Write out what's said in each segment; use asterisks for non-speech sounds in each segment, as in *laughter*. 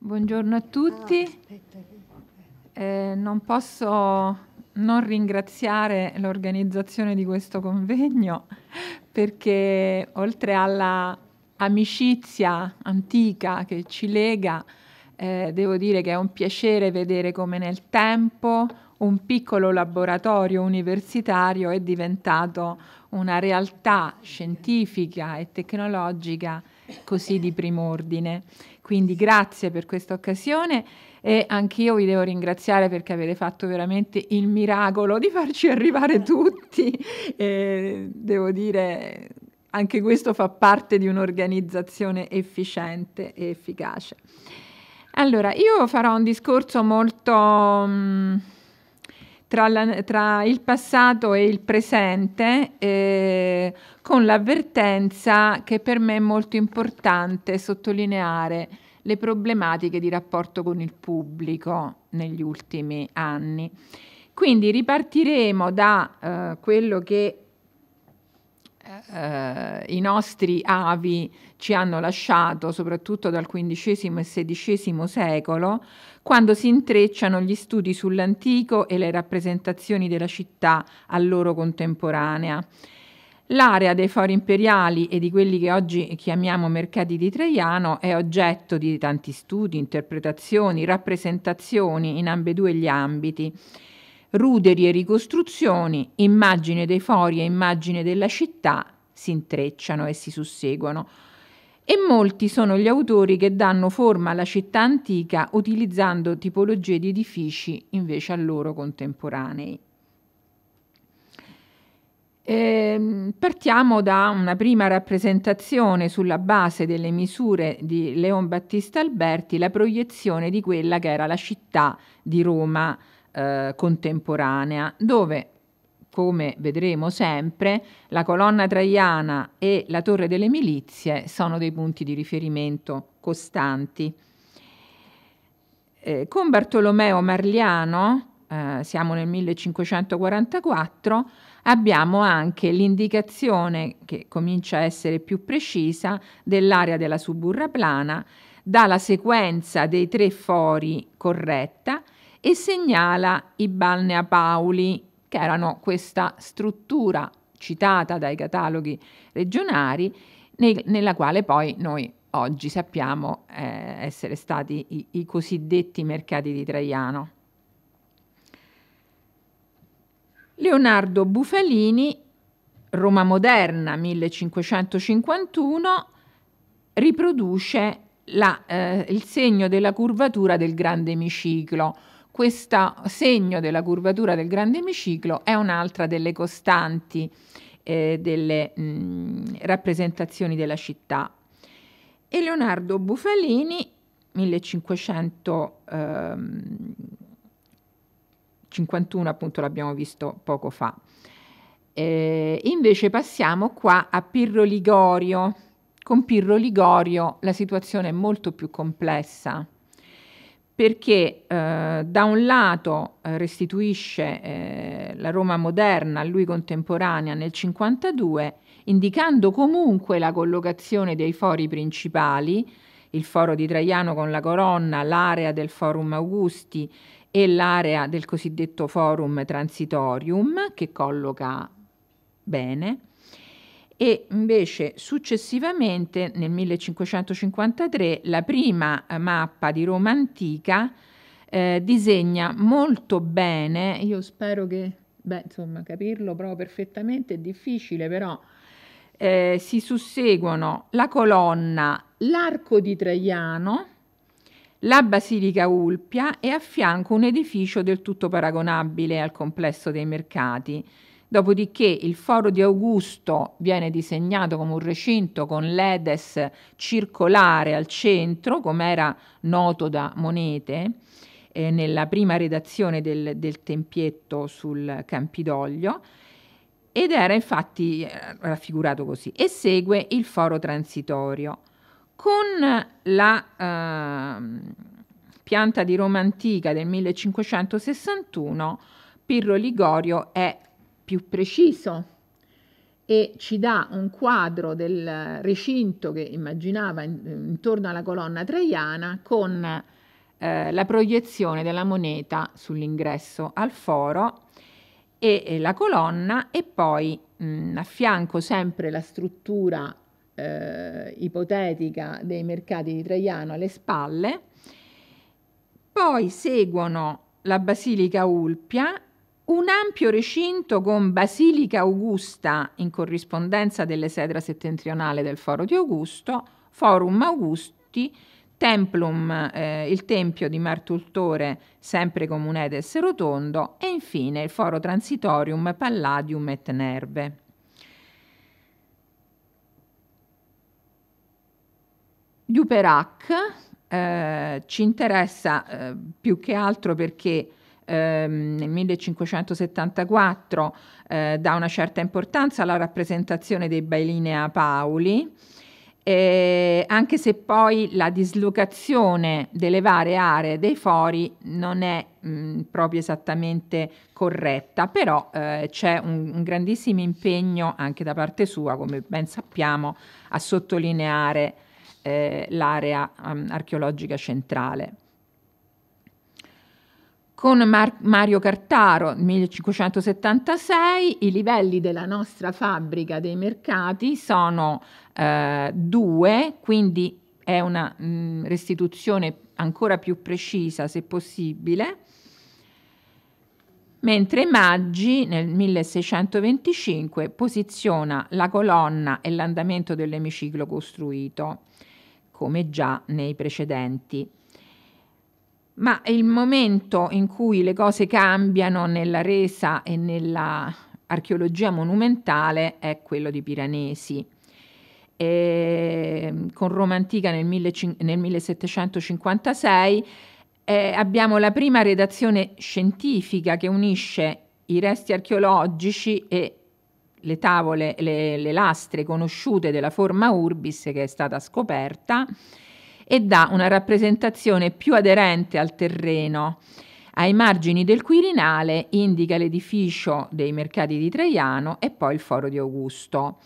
Buongiorno a tutti. Ah, eh, non posso non ringraziare l'organizzazione di questo convegno perché oltre alla amicizia antica che ci lega, eh, devo dire che è un piacere vedere come nel tempo un piccolo laboratorio universitario è diventato una realtà scientifica e tecnologica così di prim'ordine quindi grazie per questa occasione e anch'io vi devo ringraziare perché avete fatto veramente il miracolo di farci arrivare *laughs* tutti. E devo dire, anche questo fa parte di un'organizzazione efficiente e efficace. Allora, io farò un discorso molto... Mh, mm, tra, la, tra il passato e il presente eh, con l'avvertenza che per me è molto importante sottolineare le problematiche di rapporto con il pubblico negli ultimi anni. Quindi ripartiremo da eh, quello che eh, i nostri avi ci hanno lasciato, soprattutto dal XV e XVI secolo, quando si intrecciano gli studi sull'antico e le rappresentazioni della città a loro contemporanea. L'area dei fori imperiali e di quelli che oggi chiamiamo mercati di Traiano è oggetto di tanti studi, interpretazioni, rappresentazioni in ambedue gli ambiti ruderi e ricostruzioni, immagine dei fori e immagine della città si intrecciano e si susseguono. E molti sono gli autori che danno forma alla città antica utilizzando tipologie di edifici invece a loro contemporanei. Eh, partiamo da una prima rappresentazione sulla base delle misure di Leon Battista Alberti, la proiezione di quella che era la città di Roma eh, contemporanea, dove come vedremo sempre, la colonna traiana e la torre delle milizie sono dei punti di riferimento costanti. Eh, con Bartolomeo Marliano, eh, siamo nel 1544, abbiamo anche l'indicazione, che comincia a essere più precisa, dell'area della suburra plana, dalla sequenza dei tre fori corretta, e segnala i balneapauli, che erano questa struttura citata dai cataloghi regionari, nel, nella quale poi noi oggi sappiamo eh, essere stati i, i cosiddetti mercati di Traiano. Leonardo Bufalini, Roma moderna 1551, riproduce la, eh, il segno della curvatura del grande emiciclo, questo segno della curvatura del grande emiciclo è un'altra delle costanti eh, delle mh, rappresentazioni della città. E Leonardo Bufalini, 1551 ehm, appunto l'abbiamo visto poco fa. Eh, invece passiamo qua a Pirro Ligorio. Con Pirro Ligorio la situazione è molto più complessa perché eh, da un lato eh, restituisce eh, la Roma moderna a lui contemporanea nel 52, indicando comunque la collocazione dei fori principali, il foro di Traiano con la Coronna, l'area del Forum Augusti e l'area del cosiddetto Forum Transitorium, che colloca bene, e invece successivamente nel 1553 la prima eh, mappa di Roma antica eh, disegna molto bene, io spero che, beh, insomma, capirlo proprio perfettamente è difficile, però eh, si susseguono la colonna, l'arco di Traiano, la Basilica Ulpia e a fianco un edificio del tutto paragonabile al complesso dei mercati Dopodiché il foro di Augusto viene disegnato come un recinto con l'edes circolare al centro, come era noto da Monete eh, nella prima redazione del, del tempietto sul Campidoglio ed era infatti eh, raffigurato così e segue il foro transitorio con la eh, pianta di Roma antica del 1561 Pirro Ligorio è più preciso e ci dà un quadro del recinto che immaginava intorno alla colonna traiana con eh, la proiezione della moneta sull'ingresso al foro e, la colonna e poi mh, mm, a fianco sempre la struttura eh, ipotetica dei mercati di Traiano alle spalle. Poi seguono la Basilica Ulpia un ampio recinto con Basilica Augusta in corrispondenza delle sedra settentrionale del Foro di Augusto, Forum Augusti, Templum, eh, il tempio di Martultore, sempre comunedes rotondo, e infine il foro transitorium Palladium et Nerve. Duperac eh, ci interessa eh, più che altro perché ehm, nel 1574 eh, dà una certa importanza alla rappresentazione dei Bailinea Paoli, eh, anche se poi la dislocazione delle varie aree dei fori non è mh, proprio esattamente corretta, però eh, c'è un, un, grandissimo impegno anche da parte sua, come ben sappiamo, a sottolineare eh, l'area um, archeologica centrale. Con Mar- Mario Cartaro, 1576, i livelli della nostra fabbrica dei mercati sono eh, due, quindi è una mh, mm, restituzione ancora più precisa, se possibile mentre Maggi nel 1625 posiziona la colonna e l'andamento dell'emiciclo costruito, come già nei precedenti ma il momento in cui le cose cambiano nella resa e nell'archeologia monumentale è quello di Piranesi. E ehm, con Roma Antica nel, 1756 eh, abbiamo la prima redazione scientifica che unisce i resti archeologici e le tavole, le, le lastre conosciute della forma Urbis che è stata scoperta e dà una rappresentazione più aderente al terreno. Ai margini del Quirinale indica l'edificio dei mercati di Traiano e poi il foro di Augusto.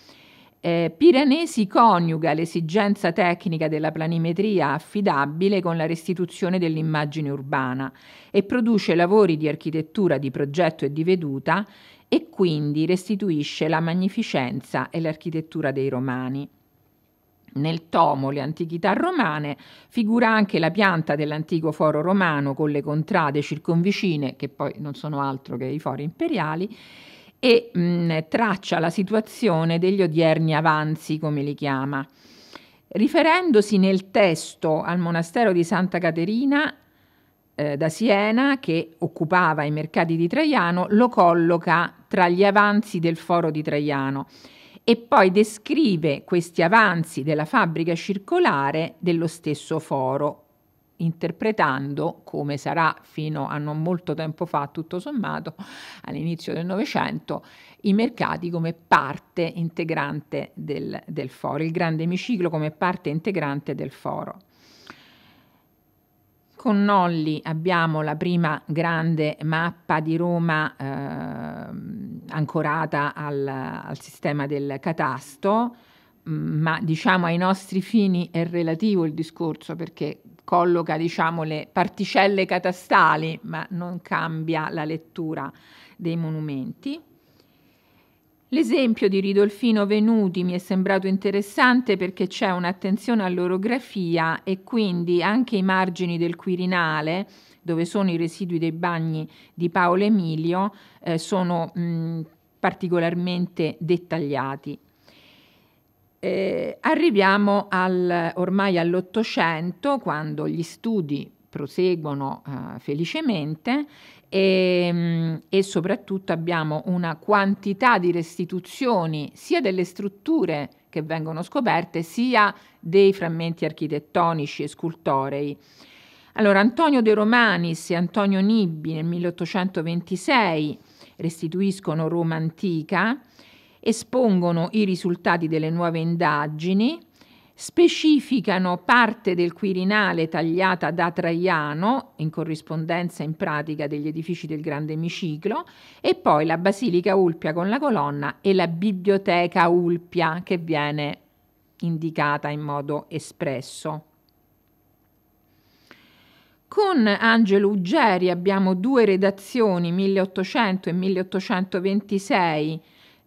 Eh, Piranesi coniuga l'esigenza tecnica della planimetria affidabile con la restituzione dell'immagine urbana e produce lavori di architettura, di progetto e di veduta e quindi restituisce la magnificenza e l'architettura dei romani. Nel tomo Le antichità romane figura anche la pianta dell'antico foro romano con le contrade circonvicine, che poi non sono altro che i fori imperiali, e mh, mm, traccia la situazione degli odierni avanzi, come li chiama. Riferendosi nel testo al monastero di Santa Caterina eh, da Siena, che occupava i mercati di Traiano, lo colloca tra gli avanzi del foro di Traiano e poi descrive questi avanzi della fabbrica circolare dello stesso foro, interpretando, come sarà fino a non molto tempo fa, tutto sommato, all'inizio del Novecento, i mercati come parte integrante del, del foro, il grande emiciclo come parte integrante del foro. Con Nolli abbiamo la prima grande mappa di Roma eh, ancorata al, al, sistema del catasto, mm, ma diciamo ai nostri fini è relativo il discorso perché colloca diciamo, le particelle catastali, ma non cambia la lettura dei monumenti. L'esempio di Ridolfino Venuti mi è sembrato interessante perché c'è un'attenzione all'orografia e quindi anche i margini del Quirinale, dove sono i residui dei bagni di Paolo Emilio, eh, sono mh, mm, particolarmente dettagliati. Eh, arriviamo al, ormai all'Ottocento, quando gli studi proseguono eh, felicemente e, ehm, e, soprattutto abbiamo una quantità di restituzioni sia delle strutture che vengono scoperte sia dei frammenti architettonici e scultorei. Allora, Antonio De Romanis e Antonio Nibbi nel 1826 restituiscono Roma antica, espongono i risultati delle nuove indagini specificano parte del Quirinale tagliata da Traiano, in corrispondenza in pratica degli edifici del Grande Emiciclo, e poi la Basilica Ulpia con la colonna e la Biblioteca Ulpia che viene indicata in modo espresso. Con Angelo Uggeri abbiamo due redazioni, 1800 e 1826,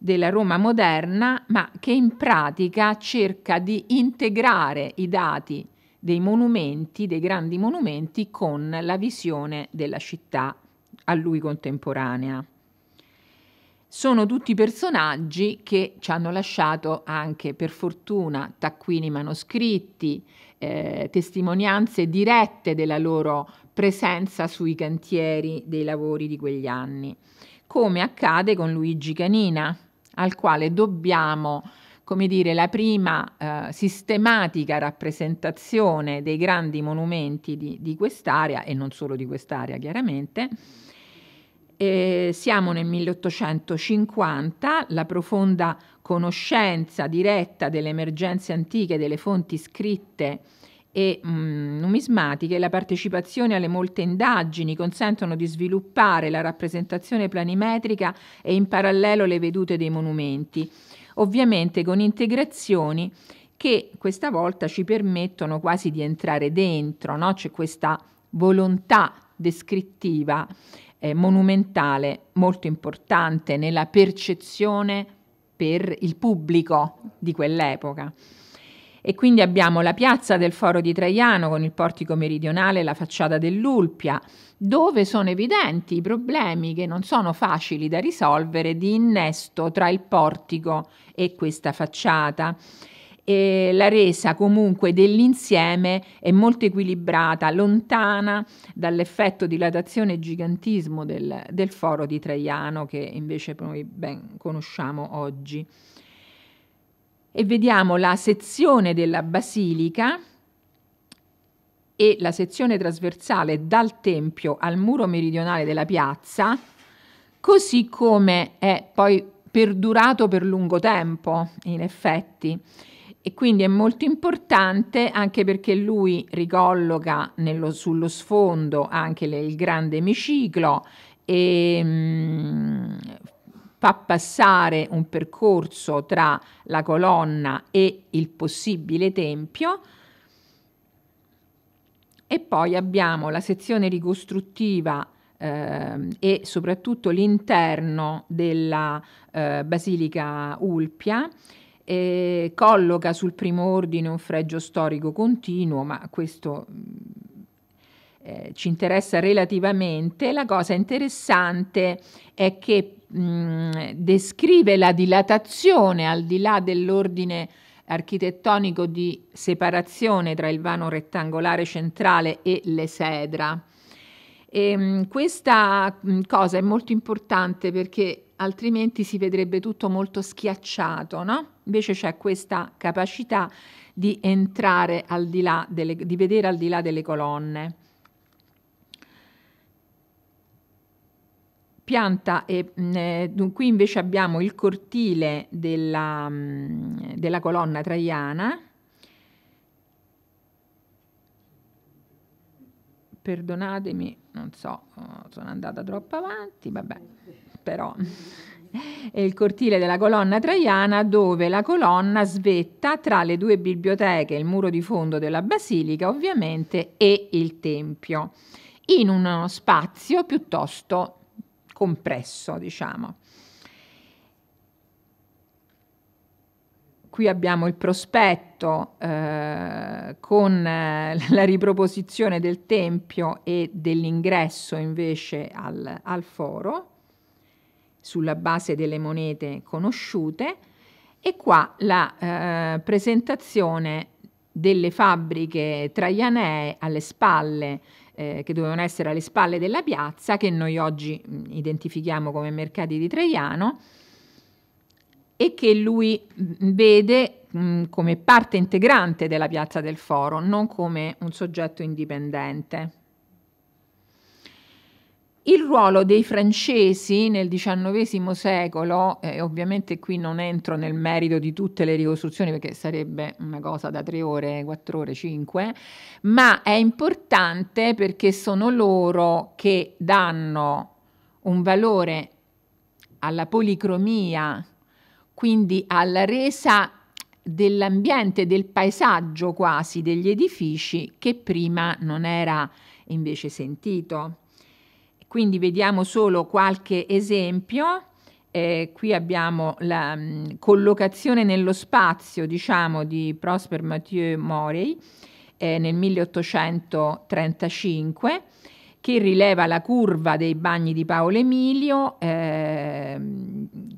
della Roma moderna, ma che in pratica cerca di integrare i dati dei monumenti, dei grandi monumenti, con la visione della città a lui contemporanea. Sono tutti personaggi che ci hanno lasciato anche, per fortuna, taccuini manoscritti, eh, testimonianze dirette della loro presenza sui cantieri dei lavori di quegli anni, come accade con Luigi Canina, al quale dobbiamo come dire, la prima eh, sistematica rappresentazione dei grandi monumenti di, di quest'area, e non solo di quest'area chiaramente. E siamo nel 1850, la profonda conoscenza diretta delle emergenze antiche, delle fonti scritte e mh, mm, numismatiche, la partecipazione alle molte indagini consentono di sviluppare la rappresentazione planimetrica e in parallelo le vedute dei monumenti, ovviamente con integrazioni che questa volta ci permettono quasi di entrare dentro, no? c'è questa volontà descrittiva eh, monumentale molto importante nella percezione per il pubblico di quell'epoca e quindi abbiamo la piazza del Foro di Traiano con il portico meridionale e la facciata dell'Ulpia, dove sono evidenti i problemi che non sono facili da risolvere di innesto tra il portico e questa facciata. E la resa comunque dell'insieme è molto equilibrata, lontana dall'effetto dilatazione e gigantismo del, del foro di Traiano che invece noi ben conosciamo oggi e vediamo la sezione della basilica e la sezione trasversale dal tempio al muro meridionale della piazza, così come è poi perdurato per lungo tempo, in effetti. E quindi è molto importante anche perché lui ricolloca nello, sullo sfondo anche le, il grande emiciclo e mh, mm, fa passare un percorso tra la colonna e il possibile tempio. E poi abbiamo la sezione ricostruttiva eh, e soprattutto l'interno della eh, Basilica Ulpia. Eh, colloca sul primo ordine un fregio storico continuo, ma questo eh, ci interessa relativamente. La cosa interessante è che descrive la dilatazione al di là dell'ordine architettonico di separazione tra il vano rettangolare centrale e l'esedra. E, ehm, mh, questa mh, cosa è molto importante perché altrimenti si vedrebbe tutto molto schiacciato, no? Invece c'è questa capacità di entrare al di là delle, di vedere al di là delle colonne. pianta e mh, mm, eh, qui invece abbiamo il cortile della, mm, della colonna traiana. Perdonatemi, non so, oh, sono andata troppo avanti, vabbè, però è il cortile della colonna traiana dove la colonna svetta tra le due biblioteche, il muro di fondo della basilica ovviamente e il tempio, in uno spazio piuttosto compresso, diciamo. Qui abbiamo il prospetto eh, con eh, *laughs* la riproposizione del tempio e dell'ingresso invece al, al foro sulla base delle monete conosciute e qua la eh, presentazione delle fabbriche traianee alle spalle eh, che dovevano essere alle spalle della piazza, che noi oggi identifichiamo come mercati di Traiano, e che lui vede mh, come parte integrante della piazza del foro, non come un soggetto indipendente. Il ruolo dei francesi nel XIX secolo, eh, ovviamente qui non entro nel merito di tutte le ricostruzioni perché sarebbe una cosa da tre ore, quattro ore, cinque, ma è importante perché sono loro che danno un valore alla policromia, quindi alla resa dell'ambiente, del paesaggio quasi degli edifici che prima non era invece sentito. Quindi vediamo solo qualche esempio. Eh, qui abbiamo la mh, mm, collocazione nello spazio, diciamo, di Prosper Mathieu Morey eh, nel 1835 che rileva la curva dei bagni di Paolo Emilio, eh,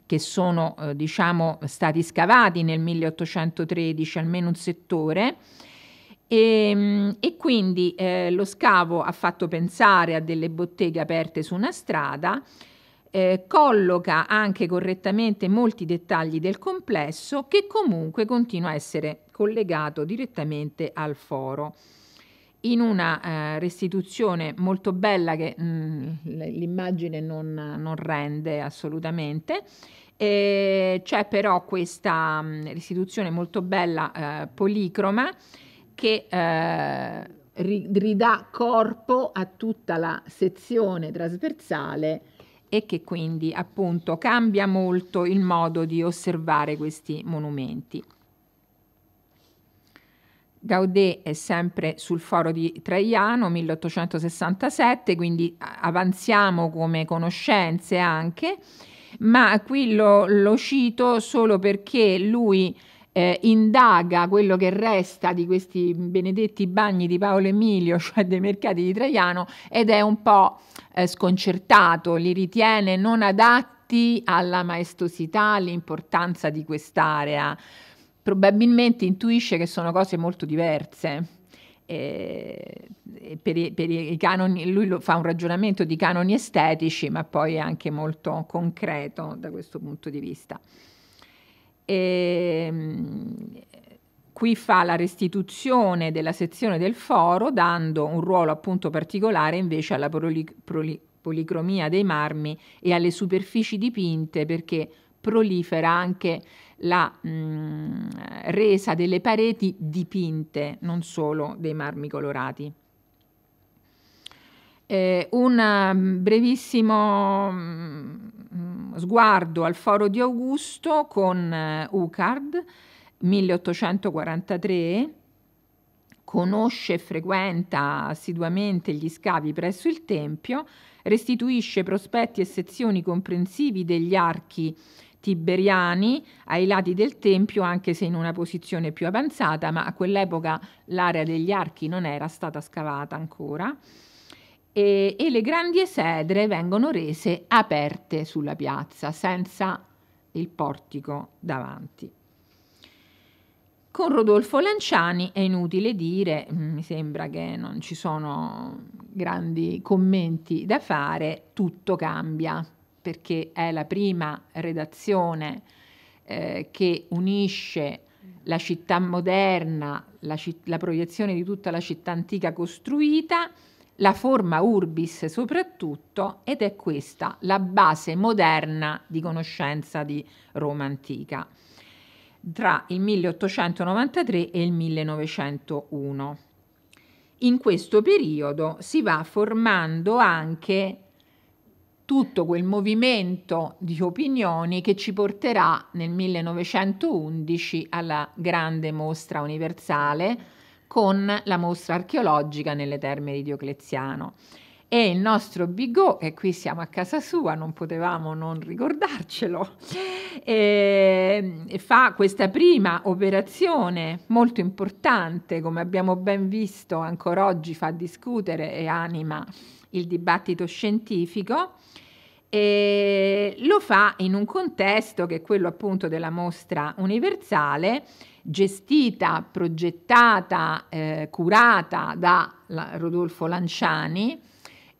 che sono eh, diciamo, stati scavati nel 1813, almeno un settore, e, ehm, e, quindi eh, lo scavo ha fatto pensare a delle botteghe aperte su una strada, eh, colloca anche correttamente molti dettagli del complesso che comunque continua a essere collegato direttamente al foro. In una eh, restituzione molto bella che mh, mm, l'immagine non, non rende assolutamente, eh, c'è però questa mh, mm, restituzione molto bella eh, policroma che eh, ridà corpo a tutta la sezione trasversale e che quindi appunto cambia molto il modo di osservare questi monumenti. Gaudet è sempre sul foro di Traiano 1867, quindi avanziamo come conoscenze anche, ma qui lo, lo cito solo perché lui eh, indaga quello che resta di questi benedetti bagni di Paolo Emilio, *laughs* cioè dei mercati di Traiano, ed è un po' eh, sconcertato, li ritiene non adatti alla maestosità, all'importanza di quest'area. Probabilmente intuisce che sono cose molto diverse. Eh, per, i, per i, canoni, lui fa un ragionamento di canoni estetici, ma poi anche molto concreto da questo punto di vista. E, ehm, qui fa la restituzione della sezione del foro dando un ruolo appunto particolare invece alla proli, proli, policromia dei marmi e alle superfici dipinte perché prolifera anche la mh, mm, resa delle pareti dipinte, non solo dei marmi colorati. Eh, un mm, brevissimo mh, mm, sguardo al foro di Augusto con eh, Ucard, 1843, conosce e frequenta assiduamente gli scavi presso il Tempio, restituisce prospetti e sezioni comprensivi degli archi tiberiani ai lati del Tempio, anche se in una posizione più avanzata, ma a quell'epoca l'area degli archi non era stata scavata ancora e, e le grandi esedre vengono rese aperte sulla piazza, senza il portico davanti. Con Rodolfo Lanciani è inutile dire, mm, mi sembra che non ci sono grandi commenti da fare, tutto cambia, perché è la prima redazione eh, che unisce la città moderna, la, citt- la proiezione di tutta la città antica costruita, la forma urbis soprattutto ed è questa la base moderna di conoscenza di Roma antica tra il 1893 e il 1901. In questo periodo si va formando anche tutto quel movimento di opinioni che ci porterà nel 1911 alla grande mostra universale con la mostra archeologica nelle terme di Diocleziano. E il nostro Bigot, che qui siamo a casa sua, non potevamo non ricordarcelo, *laughs* ehm, fa questa prima operazione molto importante, come abbiamo ben visto ancora oggi fa discutere e anima il dibattito scientifico, e lo fa in un contesto che è quello appunto della mostra universale gestita, progettata, eh, curata da Rodolfo Lanciani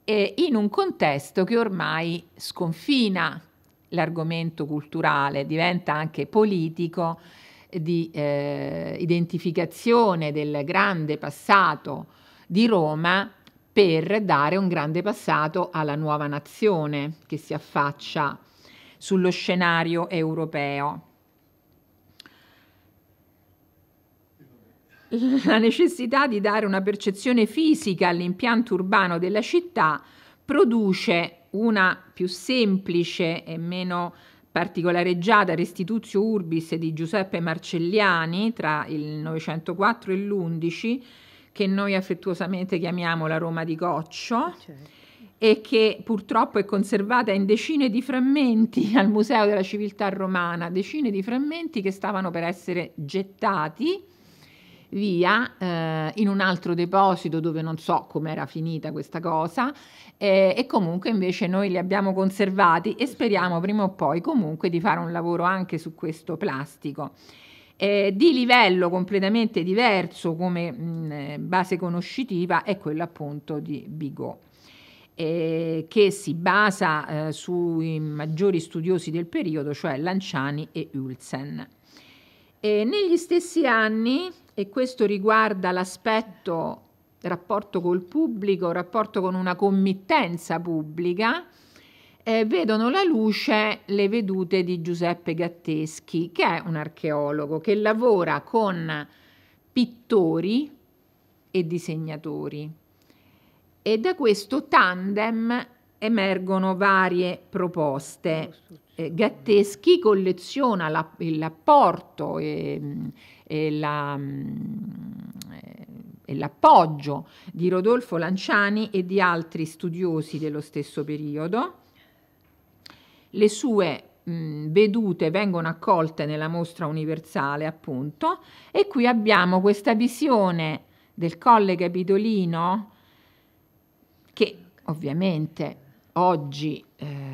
eh, in un contesto che ormai sconfina l'argomento culturale, diventa anche politico di eh, identificazione del grande passato di Roma per dare un grande passato alla nuova nazione che si affaccia sullo scenario europeo. La necessità di dare una percezione fisica all'impianto urbano della città produce una più semplice e meno particolareggiata Restituzio Urbis di Giuseppe Marcelliani tra il 904 e l'11 che noi affettuosamente chiamiamo la Roma di Goccio. Certo e che purtroppo è conservata in decine di frammenti *laughs* al Museo della Civiltà Romana, decine di frammenti che stavano per essere gettati via eh, in un altro deposito dove non so com'era finita questa cosa eh, e comunque invece noi li abbiamo conservati e speriamo prima o poi comunque di fare un lavoro anche su questo plastico eh, di livello completamente diverso come mh, base conoscitiva è quella appunto di Bigot. Eh, che si basa eh, sui maggiori studiosi del periodo, cioè Lanciani e Ulsen. E negli stessi anni, e questo riguarda l'aspetto rapporto col pubblico, rapporto con una committenza pubblica, eh, vedono la luce le vedute di Giuseppe Gatteschi, che è un archeologo che lavora con pittori e disegnatori. E da questo tandem emergono varie proposte. Eh, Gatteschi colleziona la, l'apporto e, mm, e, la, mm, e l'appoggio di Rodolfo Lanciani e di altri studiosi dello stesso periodo le sue mh, vedute vengono accolte nella mostra universale, appunto, e qui abbiamo questa visione del Colle Capitolino che ovviamente oggi è eh,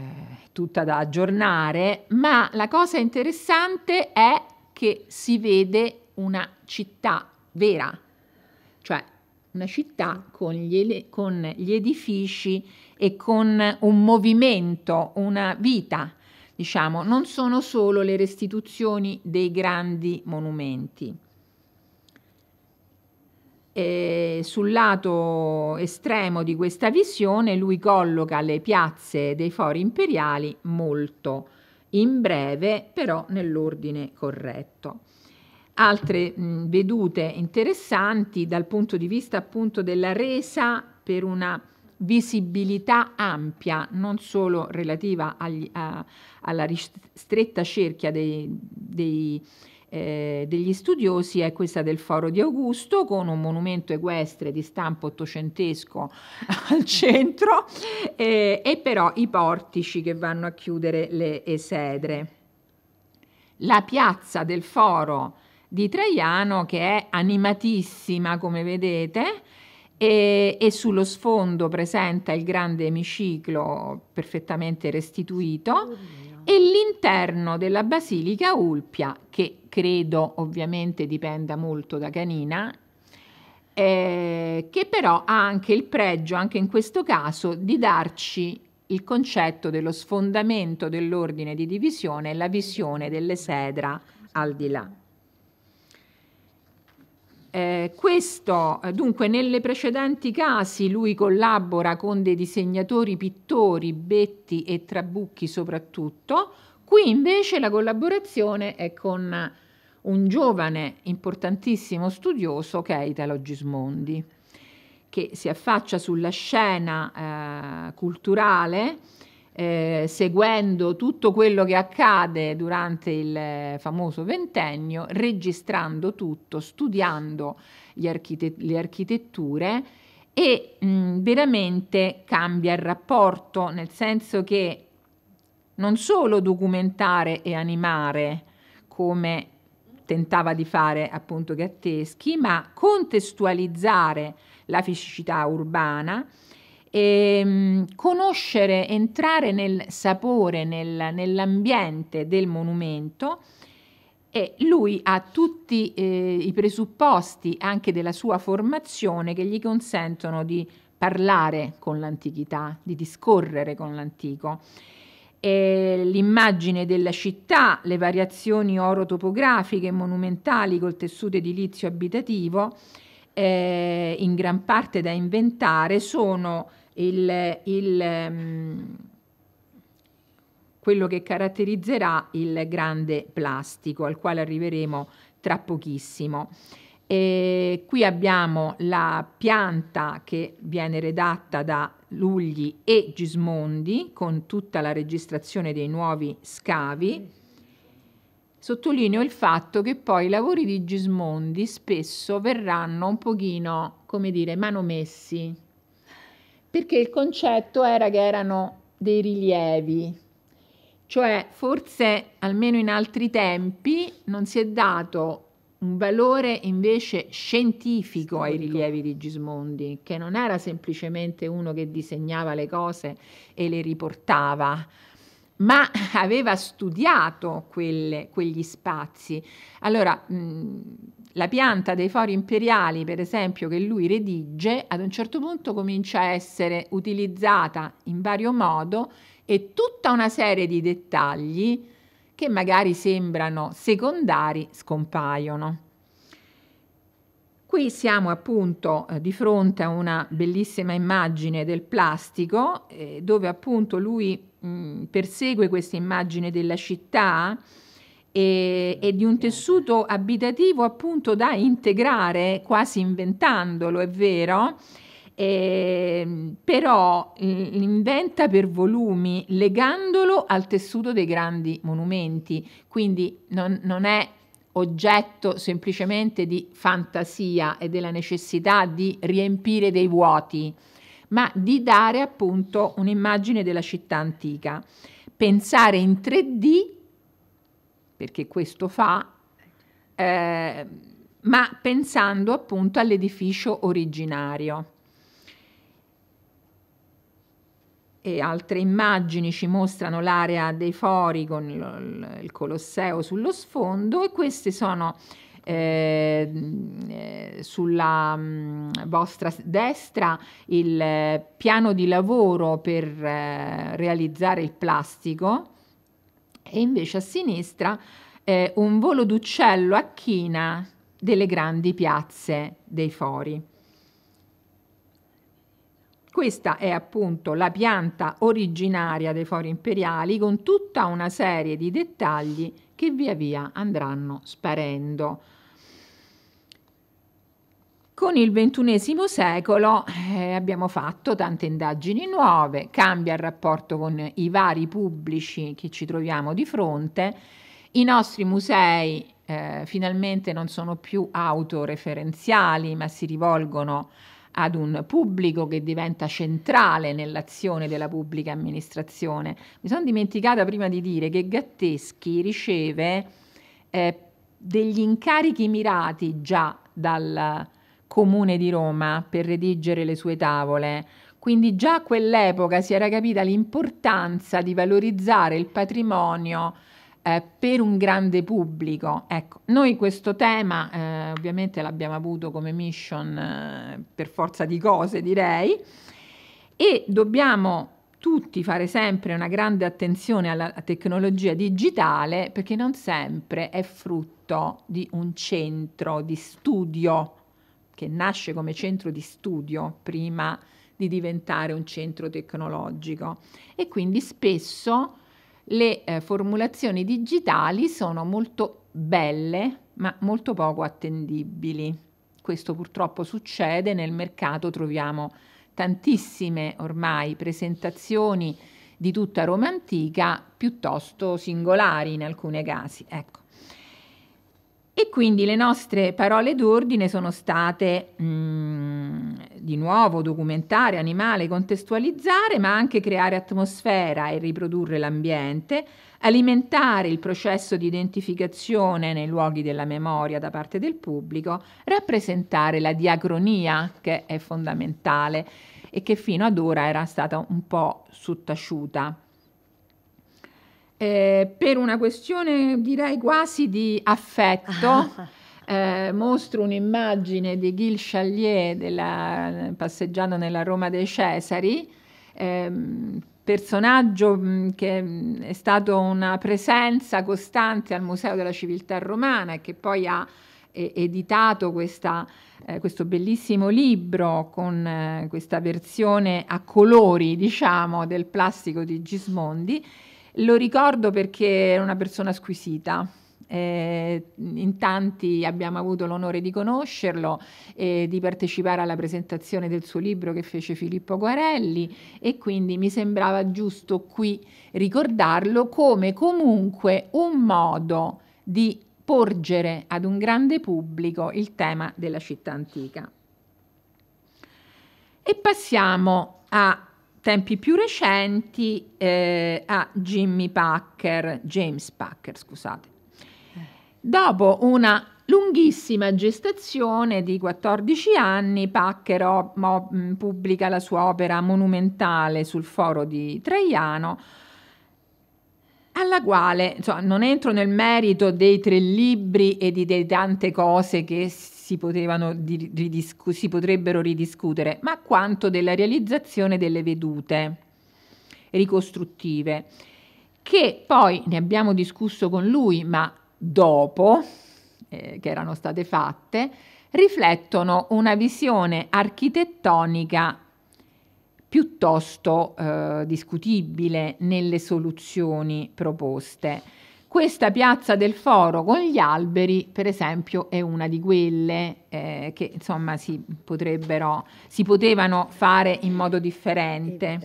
tutta da aggiornare, ma la cosa interessante è che si vede una città vera, cioè una città con gli, con gli edifici e con un movimento, una vita, diciamo, non sono solo le restituzioni dei grandi monumenti. E sul lato estremo di questa visione lui colloca le piazze dei fori imperiali molto in breve, però nell'ordine corretto. Altre mh, vedute interessanti dal punto di vista appunto della resa per una visibilità ampia, non solo relativa agli, a, alla stretta cerchia dei, dei, eh, degli studiosi, è questa del Foro di Augusto, con un monumento equestre di stampo ottocentesco *laughs* al centro eh, e però i portici che vanno a chiudere le esedre. La piazza del Foro di Traiano, che è animatissima, come vedete, e, e, sullo sfondo presenta il grande emiciclo perfettamente restituito e l'interno della basilica Ulpia, che credo ovviamente dipenda molto da Canina, eh, che però ha anche il pregio, anche in questo caso, di darci il concetto dello sfondamento dell'ordine di divisione e la visione delle sedra al di là. Eh, questo, eh, dunque, nelle precedenti casi lui collabora con dei disegnatori, pittori, Betti e Trabucchi soprattutto, qui invece la collaborazione è con un giovane importantissimo studioso che è Italo Gismondi, che si affaccia sulla scena eh, culturale eh, seguendo tutto quello che accade durante il eh, famoso ventennio, registrando tutto, studiando archite- le architetture e mh, mm, veramente cambia il rapporto, nel senso che non solo documentare e animare come tentava di fare appunto Gatteschi, ma contestualizzare la fisicità urbana e ehm, conoscere, entrare nel sapore, nel, nell'ambiente del monumento. E lui ha tutti eh, i presupposti anche della sua formazione che gli consentono di parlare con l'antichità, di discorrere con l'antico. E l'immagine della città, le variazioni orotopografiche monumentali col tessuto edilizio abitativo, eh, in gran parte da inventare, sono il, il, ehm, quello che caratterizzerà il grande plastico, al quale arriveremo tra pochissimo. E qui abbiamo la pianta che viene redatta da Lugli e Gismondi con tutta la registrazione dei nuovi scavi. Sottolineo il fatto che poi i lavori di Gismondi spesso verranno un pochino, come dire, manomessi, perché il concetto era che erano dei rilievi, cioè forse almeno in altri tempi non si è dato un valore invece scientifico ai rilievi di Gismondi, che non era semplicemente uno che disegnava le cose e le riportava, ma *laughs* aveva studiato quelle, quegli spazi. Allora, mh, la pianta dei fori imperiali, per esempio, che lui redige, ad un certo punto comincia a essere utilizzata in vario modo e tutta una serie di dettagli che magari sembrano secondari scompaiono. Qui siamo appunto eh, di fronte a una bellissima immagine del plastico eh, dove appunto lui persegue questa immagine della città eh, e, e, di un tessuto abitativo appunto da integrare, quasi inventandolo, è vero, eh, però l'inventa per volumi legandolo al tessuto dei grandi monumenti, quindi non, non è oggetto semplicemente di fantasia e della necessità di riempire dei vuoti ma di dare appunto un'immagine della città antica. Pensare in 3D, perché questo fa, eh, ma pensando appunto all'edificio originario. E altre immagini ci mostrano l'area dei fori con il Colosseo sullo sfondo e queste sono eh, mm, eh, sulla mh, mm, vostra destra il eh, piano di lavoro per eh, realizzare il plastico e invece a sinistra eh, un volo d'uccello a china delle grandi piazze dei fori. Questa è appunto la pianta originaria dei fori imperiali con tutta una serie di dettagli che via via andranno sparendo. Con il XXI secolo eh, abbiamo fatto tante indagini nuove, cambia il rapporto con i vari pubblici che ci troviamo di fronte, i nostri musei eh, finalmente non sono più autoreferenziali ma si rivolgono a ad un pubblico che diventa centrale nell'azione della pubblica amministrazione. Mi sono dimenticata prima di dire che Gatteschi riceve eh, degli incarichi mirati già dal comune di Roma per redigere le sue tavole. Quindi già a quell'epoca si era capita l'importanza di valorizzare il patrimonio eh, per un grande pubblico. Ecco, noi questo tema eh, ovviamente l'abbiamo avuto come mission eh, per forza di cose, direi, e dobbiamo tutti fare sempre una grande attenzione alla tecnologia digitale perché non sempre è frutto di un centro di studio che nasce come centro di studio prima di diventare un centro tecnologico e quindi spesso le eh, formulazioni digitali sono molto belle ma molto poco attendibili. Questo purtroppo succede, nel mercato troviamo tantissime ormai presentazioni di tutta Roma antica piuttosto singolari in alcuni casi. Ecco. E quindi le nostre parole d'ordine sono state mh, mm, di nuovo documentare, animale, contestualizzare, ma anche creare atmosfera e riprodurre l'ambiente, alimentare il processo di identificazione nei luoghi della memoria da parte del pubblico, rappresentare la diacronia che è fondamentale e che fino ad ora era stata un po' sottaciuta eh, per una questione direi quasi di affetto. *laughs* Eh, mostro un'immagine di Gil Chalier della, passeggiando nella Roma dei Cesari, ehm, personaggio mm, che mm, è stato una presenza costante al Museo della Civiltà Romana e che poi ha editato questa, eh, questo bellissimo libro con eh, questa versione a colori, diciamo, del plastico di Gismondi lo ricordo perché è una persona squisita. Eh, in tanti abbiamo avuto l'onore di conoscerlo e di partecipare alla presentazione del suo libro che fece Filippo Guarelli e quindi mi sembrava giusto qui ricordarlo come comunque un modo di porgere ad un grande pubblico il tema della città antica. E passiamo a tempi più recenti eh, a Jimmy Packer, James Packer, scusate. Dopo una lunghissima gestazione di 14 anni, Packer o- mo- mm, pubblica la sua opera monumentale sul foro di Traiano, alla quale insomma, non entro nel merito dei tre libri e di, di tante cose che si, ridiscu- si potrebbero ridiscutere, ma quanto della realizzazione delle vedute ricostruttive, che poi ne abbiamo discusso con lui, ma dopo eh, che erano state fatte, riflettono una visione architettonica piuttosto eh, discutibile nelle soluzioni proposte. Questa piazza del foro con gli alberi, per esempio, è una di quelle eh, che insomma si potrebbero, si potevano fare in modo differente.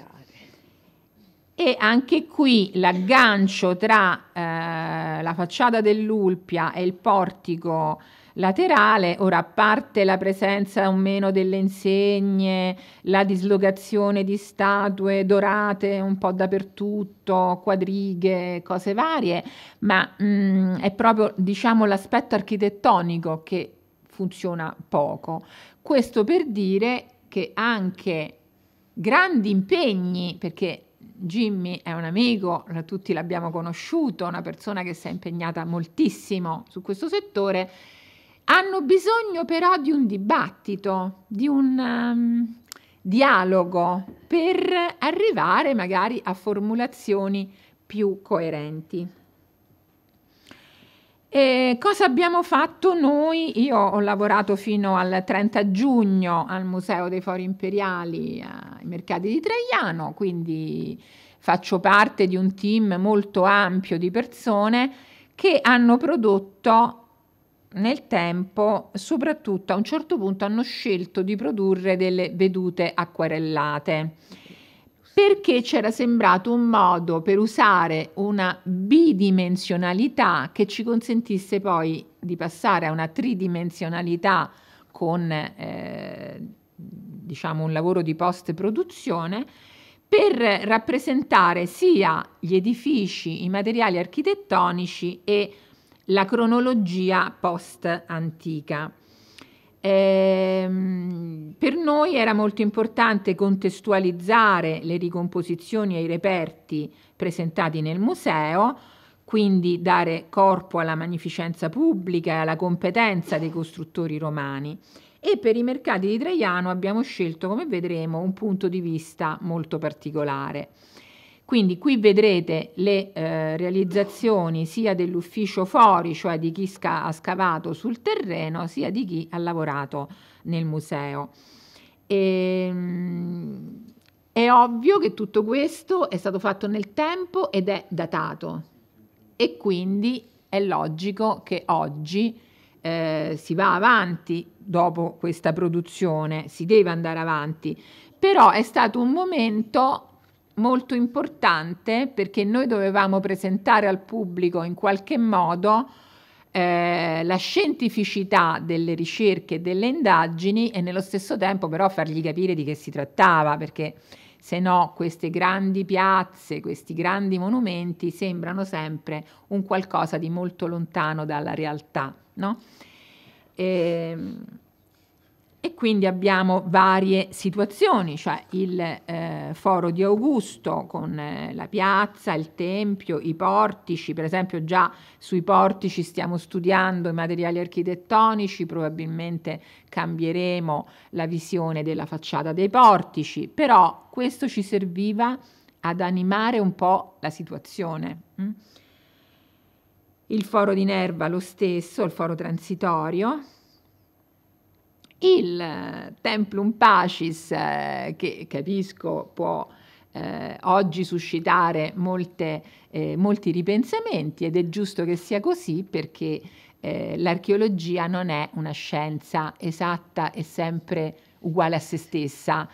E anche qui l'aggancio tra eh, la facciata dell'Ulpia e il portico laterale, ora a parte la presenza o meno delle insegne, la dislocazione di statue dorate un po' dappertutto, quadrighe, cose varie, ma mh, mm, è proprio diciamo l'aspetto architettonico che funziona poco. Questo per dire che anche grandi impegni, perché Jimmy è un amico, tutti l'abbiamo conosciuto, una persona che si è impegnata moltissimo su questo settore, hanno bisogno però di un dibattito, di un um, dialogo per arrivare magari a formulazioni più coerenti. E cosa abbiamo fatto noi? Io ho lavorato fino al 30 giugno al Museo dei Fori Imperiali eh, ai mercati di Traiano, quindi faccio parte di un team molto ampio di persone che hanno prodotto nel tempo, soprattutto a un certo punto hanno scelto di produrre delle vedute acquarellate perché c'era sembrato un modo per usare una bidimensionalità che ci consentisse poi di passare a una tridimensionalità con eh, diciamo un lavoro di post produzione per rappresentare sia gli edifici, i materiali architettonici e la cronologia post-antica. Eh, per noi era molto importante contestualizzare le ricomposizioni e i reperti presentati nel museo, quindi dare corpo alla magnificenza pubblica e alla competenza dei costruttori romani. E per i mercati di Traiano abbiamo scelto, come vedremo, un punto di vista molto particolare. Quindi qui vedrete le eh, realizzazioni sia dell'ufficio fuori, cioè di chi sca- ha scavato sul terreno, sia di chi ha lavorato nel museo. E, ehm, è ovvio che tutto questo è stato fatto nel tempo ed è datato e quindi è logico che oggi eh, si va avanti dopo questa produzione, si deve andare avanti, però è stato un momento molto importante perché noi dovevamo presentare al pubblico in qualche modo eh, la scientificità delle ricerche e delle indagini e nello stesso tempo però fargli capire di che si trattava perché se no queste grandi piazze, questi grandi monumenti sembrano sempre un qualcosa di molto lontano dalla realtà. No? E, ehm, e quindi abbiamo varie situazioni, cioè il eh, foro di Augusto con eh, la piazza, il tempio, i portici, per esempio già sui portici stiamo studiando i materiali architettonici, probabilmente cambieremo la visione della facciata dei portici, però questo ci serviva ad animare un po' la situazione. Mm. Il foro di Nerva lo stesso, il foro transitorio, il eh, Templum Pacis, eh, che capisco può eh, oggi suscitare molte, eh, molti ripensamenti ed è giusto che sia così perché eh, l'archeologia non è una scienza esatta e sempre uguale a se stessa,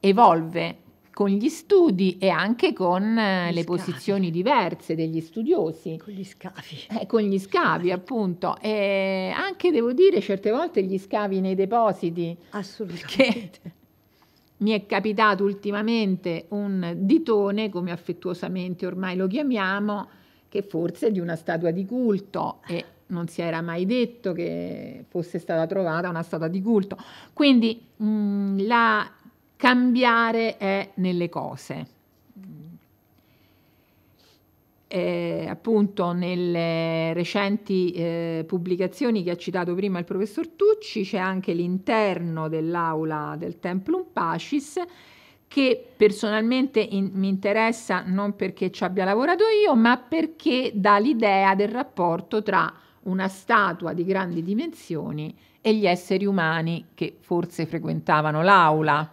evolve con gli studi e anche con eh, gli le scavi. posizioni diverse degli studiosi. Con gli scavi. Eh, con gli scavi, appunto. E anche, devo dire, certe volte gli scavi nei depositi. Assolutamente. *laughs* Mi è capitato ultimamente un ditone, come affettuosamente ormai lo chiamiamo, che forse è di una statua di culto e non si era mai detto che fosse stata trovata una statua di culto. Quindi mh, mm, la cambiare è nelle cose. Eh, appunto nelle recenti eh, pubblicazioni che ha citato prima il professor Tucci c'è anche l'interno dell'aula del Templum Pacis che personalmente in, mi interessa non perché ci abbia lavorato io ma perché dà l'idea del rapporto tra una statua di grandi dimensioni e gli esseri umani che forse frequentavano l'aula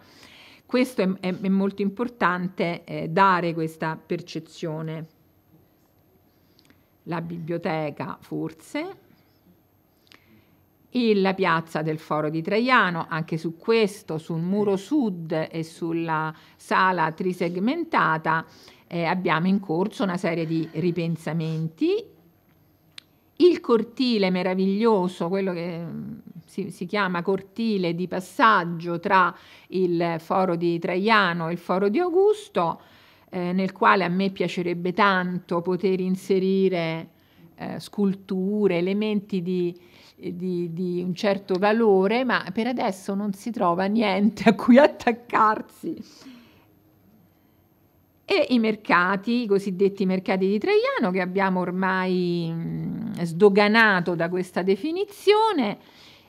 questo è, è, è molto importante eh, dare questa percezione. La biblioteca forse, e la piazza del Foro di Traiano, anche su questo, sul muro sud e sulla sala trisegmentata, eh, abbiamo in corso una serie di ripensamenti. Il cortile meraviglioso, quello che si, si, chiama cortile di passaggio tra il foro di Traiano e il foro di Augusto, eh, nel quale a me piacerebbe tanto poter inserire eh, sculture, elementi di, di, di, un certo valore, ma per adesso non si trova niente a cui *laughs* attaccarsi. E i mercati, i cosiddetti mercati di Traiano, che abbiamo ormai mm, sdoganato da questa definizione,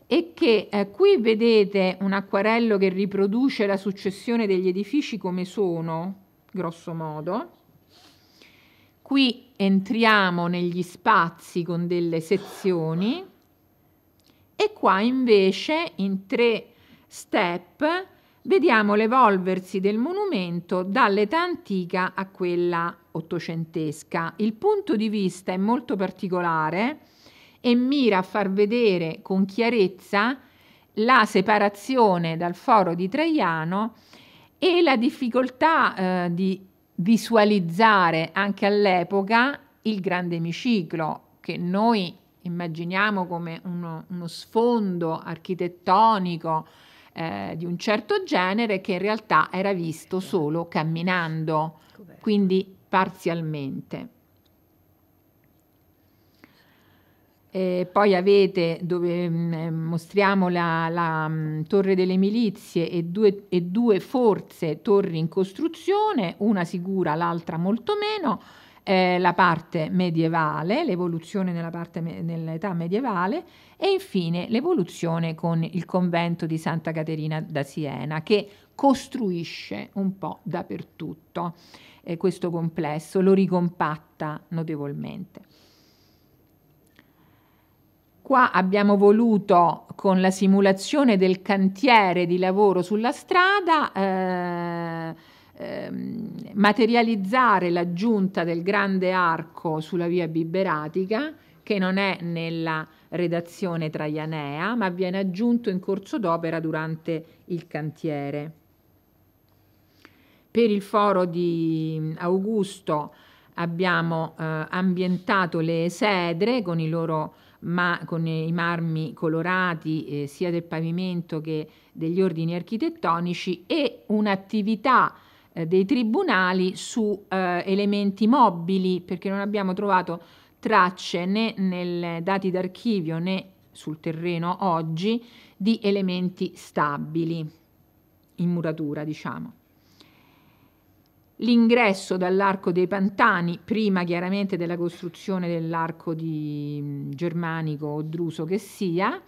e che eh, qui vedete un acquarello che riproduce la successione degli edifici come sono, grosso modo. Qui entriamo negli spazi con delle sezioni e qua invece in tre step vediamo l'evolversi del monumento dall'età antica a quella ottocentesca. Il punto di vista è molto particolare e mira a far vedere con chiarezza la separazione dal foro di Traiano e la difficoltà eh, di visualizzare anche all'epoca il grande emiciclo che noi immaginiamo come uno, uno sfondo architettonico eh, di un certo genere che in realtà era visto solo camminando, quindi parzialmente. Eh, poi avete dove mh, mm, ehm, mostriamo la, la mh, mm, torre delle milizie e due, e due, forze torri in costruzione, una sicura, l'altra molto meno, eh, la parte medievale, l'evoluzione nella parte me- nell'età medievale e infine l'evoluzione con il convento di Santa Caterina da Siena che costruisce un po' dappertutto eh, questo complesso, lo ricompatta notevolmente. Qua abbiamo voluto con la simulazione del cantiere di lavoro sulla strada eh, ehm, materializzare l'aggiunta del grande arco sulla via Biberatica che non è nella redazione traianea ma viene aggiunto in corso d'opera durante il cantiere. Per il foro di mm, Augusto abbiamo eh, ambientato le sedre con i loro ma con eh, i marmi colorati eh, sia del pavimento che degli ordini architettonici e un'attività eh, dei tribunali su eh, elementi mobili perché non abbiamo trovato tracce né nei eh, dati d'archivio né sul terreno oggi di elementi stabili in muratura diciamo l'ingresso dall'arco dei Pantani, prima chiaramente della costruzione dell'arco di mm, germanico o druso che sia,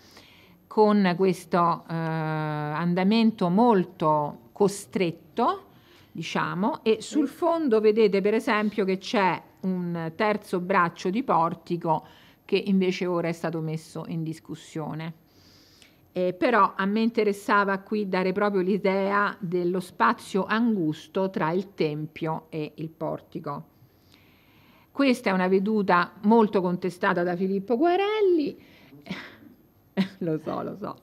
con questo eh, andamento molto costretto, diciamo, e sul fondo vedete per esempio che c'è un terzo braccio di portico che invece ora è stato messo in discussione. Eh, però a me interessava qui dare proprio l'idea dello spazio angusto tra il tempio e il portico. Questa è una veduta molto contestata da Filippo Guarelli, *laughs* lo so, lo so,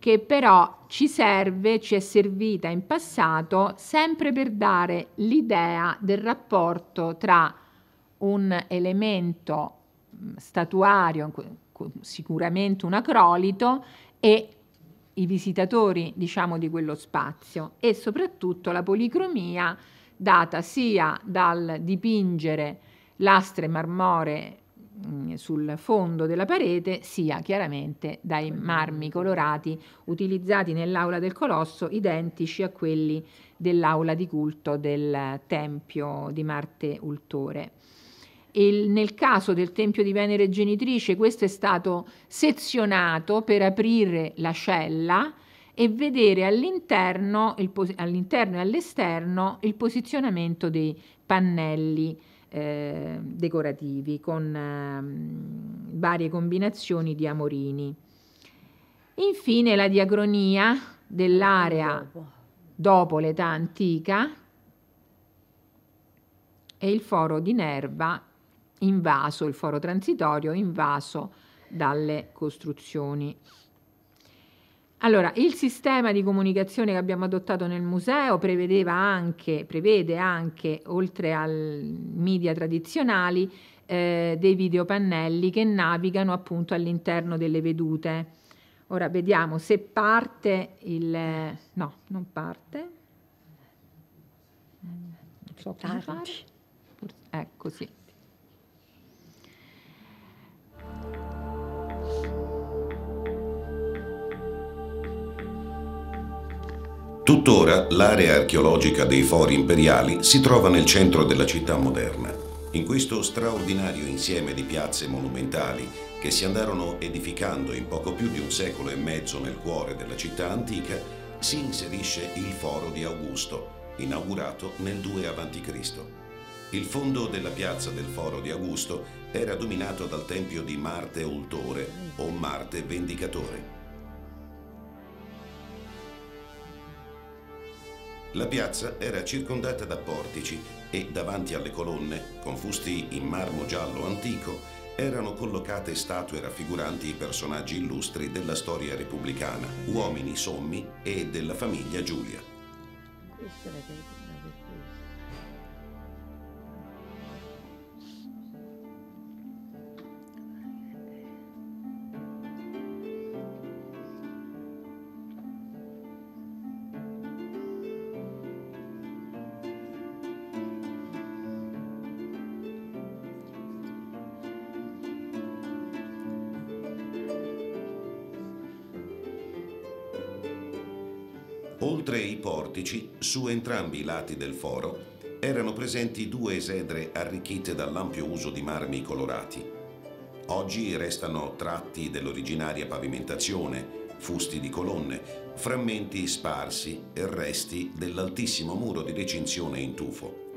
che però ci serve, ci è servita in passato sempre per dare l'idea del rapporto tra un elemento mm, statuario, sicuramente un acrolito, e i visitatori diciamo, di quello spazio e soprattutto la policromia data sia dal dipingere lastre marmoree mm, sul fondo della parete sia chiaramente dai marmi colorati utilizzati nell'aula del Colosso identici a quelli dell'aula di culto del Tempio di Marte Ultore. E nel caso del Tempio di Venere Genitrice questo è stato sezionato per aprire la cella e vedere all'interno, all'interno e all'esterno il posizionamento dei pannelli eh, decorativi con eh, varie combinazioni di amorini. Infine la diacronia dell'area dopo l'età antica e il foro di Nerva invaso, il foro transitorio invaso dalle costruzioni. Allora, il sistema di comunicazione che abbiamo adottato nel museo prevedeva anche, prevede anche, oltre ai media tradizionali, eh, dei videopannelli che navigano appunto all'interno delle vedute. Ora vediamo se parte il... no, non parte. Non so come fare. Ecco, sì. Tuttora l'area archeologica dei fori imperiali si trova nel centro della città moderna. In questo straordinario insieme di piazze monumentali che si andarono edificando in poco più di un secolo e mezzo nel cuore della città antica, si inserisce il foro di Augusto, inaugurato nel 2 a.C. Il fondo della piazza del foro di Augusto era dominato dal tempio di Marte Ultore o Marte Vendicatore. La piazza era circondata da portici e davanti alle colonne, con fusti in marmo giallo antico, erano collocate statue raffiguranti i personaggi illustri della storia repubblicana, uomini sommi e della famiglia Giulia. Questo era Oltre i portici, su entrambi i lati del foro, erano presenti due esedre arricchite dall'ampio uso di marmi colorati. Oggi restano tratti dell'originaria pavimentazione, fusti di colonne, frammenti sparsi e resti dell'altissimo muro di recinzione in tufo.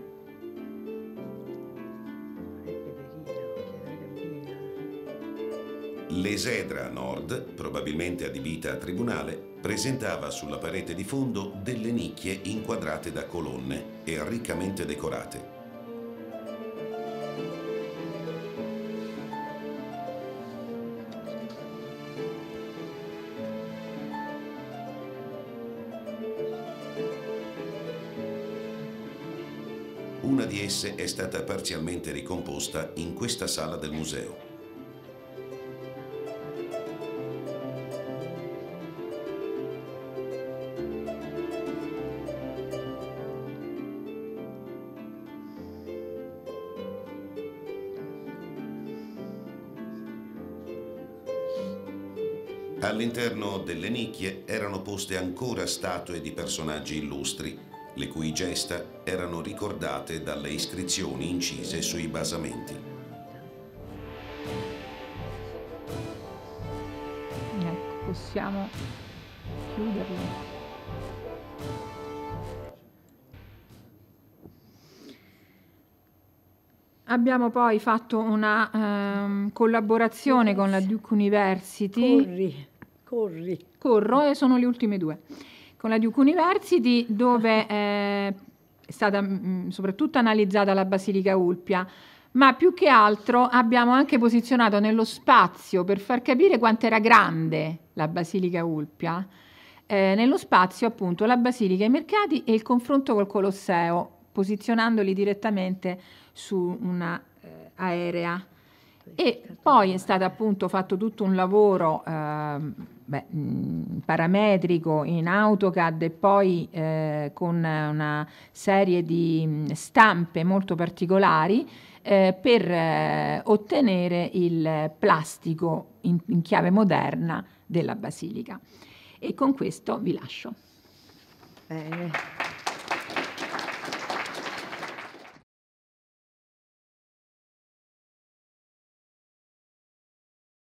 L'esedra nord, probabilmente adibita a tribunale, presentava sulla parete di fondo delle nicchie inquadrate da colonne e riccamente decorate. Una di esse è stata parzialmente ricomposta in questa sala del museo. All'interno delle nicchie erano poste ancora statue di personaggi illustri, le cui gesta erano ricordate dalle iscrizioni incise sui basamenti. Ecco, possiamo chiuderlo. Abbiamo poi fatto una um, collaborazione con la Duke University. Curry. Corri. Corro e sono le ultime due. Con la Duke University dove eh, è stata mh, mm, mm, soprattutto analizzata la Basilica Ulpia, ma più che altro abbiamo anche posizionato nello spazio per far capire quanto era grande la Basilica Ulpia. Eh, nello spazio appunto la Basilica, i mercati e il confronto col Colosseo, posizionandoli direttamente su una eh, aerea. E certo. poi è stato appunto fatto tutto un lavoro eh, beh, mh, mm, parametrico in AutoCAD e poi eh, con una serie di mm, stampe molto particolari eh, per eh, ottenere il plastico in, in chiave moderna della basilica. E con questo vi lascio. Bene.